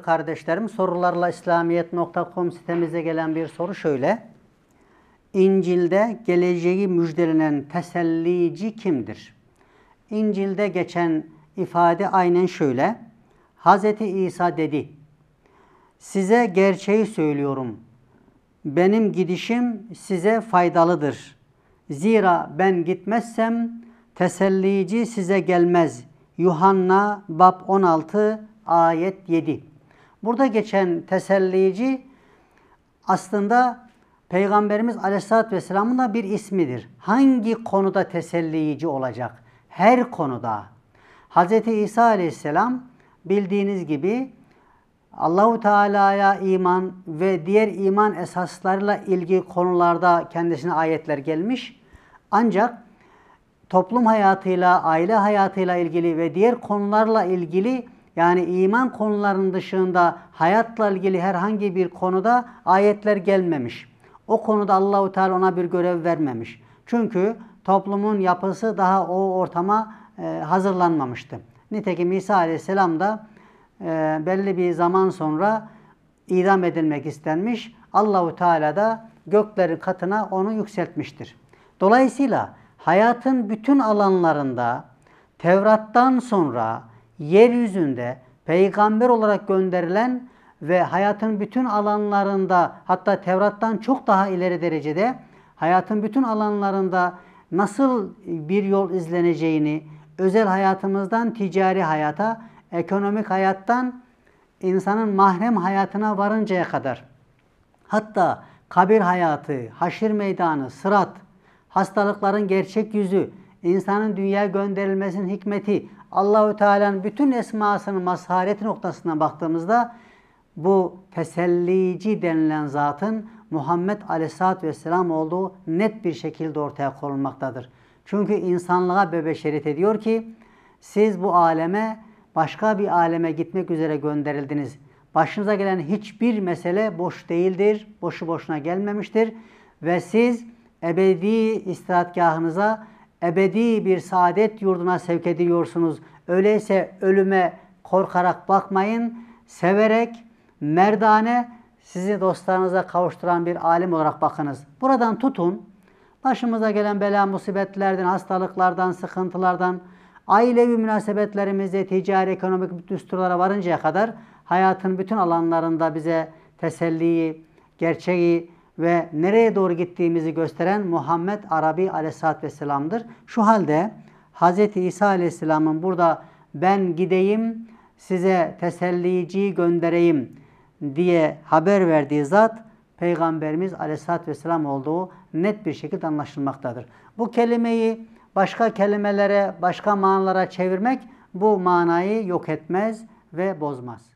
değerli kardeşlerim sorularla İslamiyet.com sitemize gelen bir soru şöyle. İncil'de geleceği müjdelenen tesellici kimdir? İncil'de geçen ifade aynen şöyle. Hz. İsa dedi. Size gerçeği söylüyorum. Benim gidişim size faydalıdır. Zira ben gitmezsem tesellici size gelmez. Yuhanna bab 16 ayet 7. Burada geçen tesellici aslında Peygamberimiz Aleyhisselatü Vesselam'ın da bir ismidir. Hangi konuda tesellici olacak? Her konuda. Hz. İsa Aleyhisselam bildiğiniz gibi Allahu Teala'ya iman ve diğer iman esaslarıyla ilgi konularda kendisine ayetler gelmiş. Ancak toplum hayatıyla, aile hayatıyla ilgili ve diğer konularla ilgili yani iman konularının dışında hayatla ilgili herhangi bir konuda ayetler gelmemiş. O konuda Allahu Teala ona bir görev vermemiş. Çünkü toplumun yapısı daha o ortama e, hazırlanmamıştı. Nitekim İsa Aleyhisselam da e, belli bir zaman sonra idam edilmek istenmiş. Allahu Teala da göklerin katına onu yükseltmiştir. Dolayısıyla hayatın bütün alanlarında Tevrat'tan sonra yeryüzünde peygamber olarak gönderilen ve hayatın bütün alanlarında hatta Tevrat'tan çok daha ileri derecede hayatın bütün alanlarında nasıl bir yol izleneceğini, özel hayatımızdan ticari hayata, ekonomik hayattan insanın mahrem hayatına varıncaya kadar hatta kabir hayatı, haşir meydanı, sırat, hastalıkların gerçek yüzü, insanın dünya gönderilmesinin hikmeti Allahü Teala'nın bütün esmasının mazhareti noktasından baktığımızda bu tesellici denilen zatın Muhammed Aleyhisselatü Vesselam olduğu net bir şekilde ortaya konulmaktadır. Çünkü insanlığa bebeşerit ediyor ki siz bu aleme başka bir aleme gitmek üzere gönderildiniz. Başınıza gelen hiçbir mesele boş değildir, boşu boşuna gelmemiştir ve siz ebedi istirahatgahınıza ebedi bir saadet yurduna sevk ediliyorsunuz. Öyleyse ölüme korkarak bakmayın. Severek, merdane sizi dostlarınıza kavuşturan bir alim olarak bakınız. Buradan tutun. Başımıza gelen bela musibetlerden, hastalıklardan, sıkıntılardan, ailevi münasebetlerimizde ticari, ekonomik düsturlara varıncaya kadar hayatın bütün alanlarında bize teselliyi, gerçeği, ve nereye doğru gittiğimizi gösteren Muhammed Arabi aleyhissalatü vesselam'dır. Şu halde Hz. İsa aleyhisselamın burada ben gideyim size teselliciyi göndereyim diye haber verdiği zat Peygamberimiz aleyhissalatü vesselam olduğu net bir şekilde anlaşılmaktadır. Bu kelimeyi başka kelimelere, başka manalara çevirmek bu manayı yok etmez ve bozmaz.